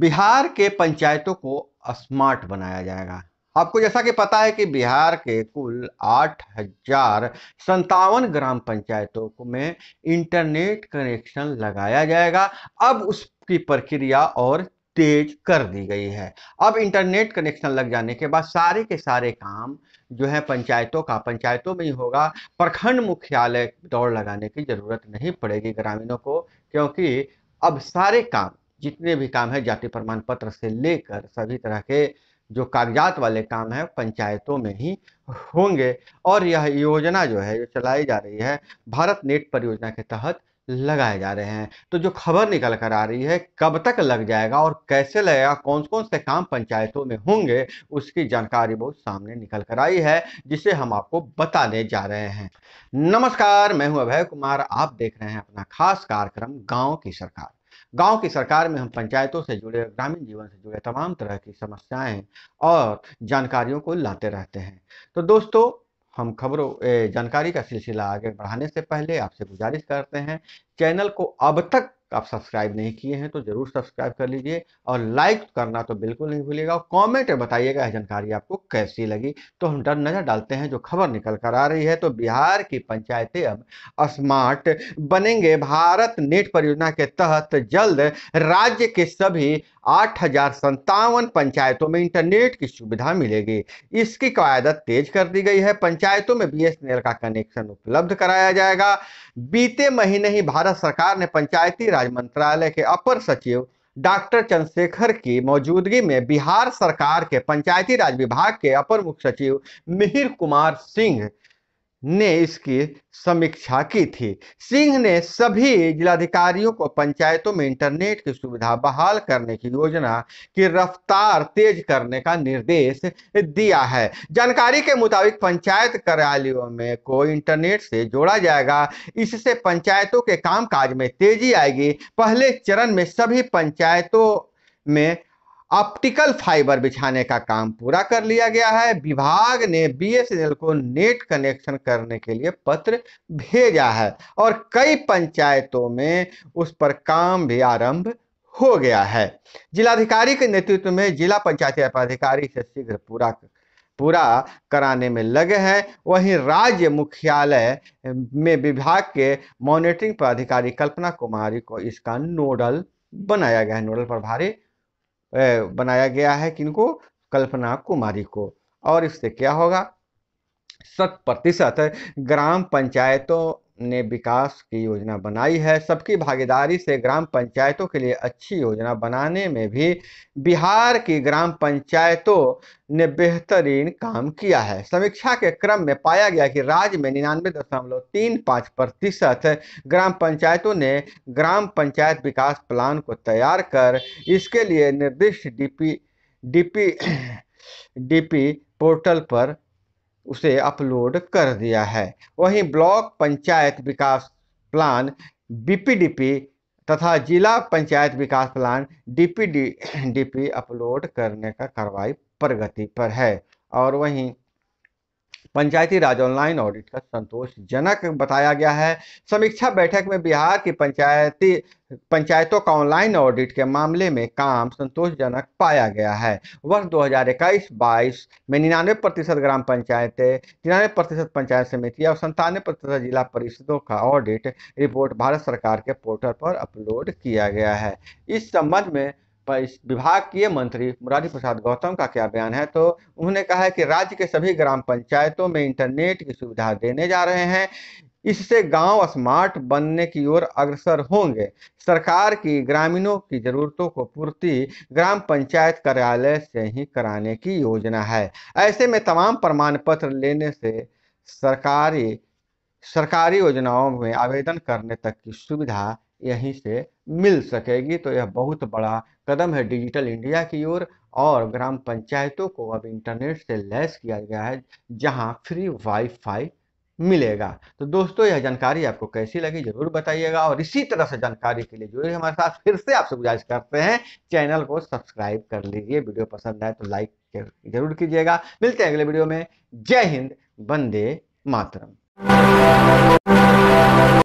बिहार के पंचायतों को स्मार्ट बनाया जाएगा आपको जैसा कि पता है कि बिहार के कुल आठ हजार संतावन ग्राम पंचायतों में इंटरनेट कनेक्शन लगाया जाएगा अब उसकी प्रक्रिया और तेज कर दी गई है अब इंटरनेट कनेक्शन लग जाने के बाद सारे के सारे काम जो है पंचायतों का पंचायतों में ही होगा प्रखंड मुख्यालय दौड़ लगाने की जरूरत नहीं पड़ेगी ग्रामीणों को क्योंकि अब सारे काम जितने भी काम है जाति प्रमाण पत्र से लेकर सभी तरह के जो कागजात वाले काम है पंचायतों में ही होंगे और यह योजना जो है जो चलाई जा रही है भारत नेट परियोजना के तहत लगाए जा रहे हैं तो जो खबर निकल कर आ रही है कब तक लग जाएगा और कैसे लगेगा कौन कौन से काम पंचायतों में होंगे उसकी जानकारी बहुत सामने निकल कर आई है जिसे हम आपको बताने जा रहे हैं नमस्कार मैं हूं अभय कुमार आप देख रहे हैं अपना खास कार्यक्रम गांव की सरकार गांव की सरकार में हम पंचायतों से जुड़े ग्रामीण जीवन से जुड़े तमाम तरह की समस्याएं और जानकारियों को लाते रहते हैं तो दोस्तों हम खबरों जानकारी का सिलसिला आगे बढ़ाने से पहले आपसे गुजारिश करते हैं चैनल को अब तक आप सब्सक्राइब नहीं किए हैं तो जरूर सब्सक्राइब कर लीजिए और लाइक करना तो बिल्कुल नहीं भूलिएगा और कॉमेंट में बताइएगा यह जानकारी आपको कैसी लगी तो हम डर नज़र डालते हैं जो खबर निकल कर आ रही है तो बिहार की पंचायतें अब स्मार्ट बनेंगे भारत नेट परियोजना के तहत जल्द राज्य के सभी आठ पंचायतों में इंटरनेट की सुविधा मिलेगी इसकी कवायदत तेज कर दी गई है पंचायतों में बीएसएनएल का कनेक्शन उपलब्ध कराया जाएगा बीते महीने ही भारत सरकार ने पंचायती राज मंत्रालय के अपर सचिव डॉक्टर चंद्रशेखर की मौजूदगी में बिहार सरकार के पंचायती राज विभाग के अपर मुख्य सचिव मिहिर कुमार सिंह ने इसकी समीक्षा की थी सिंह ने सभी जिलाधिकारियों को पंचायतों में इंटरनेट की सुविधा बहाल करने की योजना की रफ्तार तेज करने का निर्देश दिया है जानकारी के मुताबिक पंचायत कार्यालयों में को इंटरनेट से जोड़ा जाएगा इससे पंचायतों के कामकाज में तेजी आएगी पहले चरण में सभी पंचायतों में ऑप्टिकल फाइबर बिछाने का काम पूरा कर लिया गया है विभाग ने बीएसएनएल को नेट कनेक्शन करने के लिए पत्र भेजा है और कई पंचायतों में उस पर काम भी आरंभ हो गया है जिलाधिकारी के नेतृत्व में जिला पंचायती पदाधिकारी से शीघ्र पूरा पूरा कराने में लगे हैं वहीं राज्य मुख्यालय में विभाग के मॉनिटरिंग पदाधिकारी कल्पना कुमारी को इसका नोडल बनाया गया है नोडल प्रभारी बनाया गया है किनको कल्पना कुमारी को और इससे क्या होगा शत प्रतिशत ग्राम पंचायतों ने विकास की योजना बनाई है सबकी भागीदारी से ग्राम पंचायतों के लिए अच्छी योजना बनाने में भी बिहार की ग्राम पंचायतों ने बेहतरीन काम किया है समीक्षा के क्रम में पाया गया कि राज्य में निन्यानवे दशमलव तीन पाँच प्रतिशत ग्राम पंचायतों ने ग्राम पंचायत विकास प्लान को तैयार कर इसके लिए निर्दिष्ट डीपी डीपी डीपी पोर्टल पर उसे अपलोड कर दिया है वहीं ब्लॉक पंचायत विकास प्लान बीपीडीपी तथा जिला पंचायत विकास प्लान डीपीडी डीपी अपलोड करने का कार्रवाई प्रगति पर है और वहीं पंचायती राज ऑनलाइन ऑडिट का संतोषजनक बताया गया है समीक्षा बैठक में बिहार की पंचायती पंचायतों का ऑनलाइन ऑडिट के मामले में काम संतोषजनक पाया गया है वर्ष 2021-22 में निन्यानवे प्रतिशत ग्राम पंचायतें तिरानवे प्रतिशत पंचायत समितियां और संतानवे प्रतिशत जिला परिषदों का ऑडिट रिपोर्ट भारत सरकार के पोर्टल पर अपलोड किया गया है इस संबंध में इस विभाग के मंत्री मुरारी प्रसाद गौतम का क्या बयान है तो उन्होंने कहा है कि राज्य के सभी ग्राम पंचायतों में इंटरनेट की सुविधा देने जा रहे हैं इससे गांव स्मार्ट बनने की ओर अग्रसर होंगे सरकार की ग्रामीणों की जरूरतों को पूर्ति ग्राम पंचायत कार्यालय से ही कराने की योजना है ऐसे में तमाम प्रमाण पत्र लेने से सरकारी सरकारी योजनाओं में आवेदन करने तक की सुविधा यहीं से मिल सकेगी तो यह बहुत बड़ा कदम है डिजिटल इंडिया की ओर और ग्राम पंचायतों को अब इंटरनेट से लैस किया गया है जहां फ्री वाईफाई मिलेगा तो दोस्तों यह जानकारी आपको कैसी लगी जरूर बताइएगा और इसी तरह से जानकारी के लिए जुड़िए हमारे साथ फिर से आपसे गुजारिश करते हैं चैनल को सब्सक्राइब कर लीजिए वीडियो पसंद आए तो लाइक जरूर कीजिएगा मिलते हैं अगले वीडियो में जय हिंद वंदे मातरम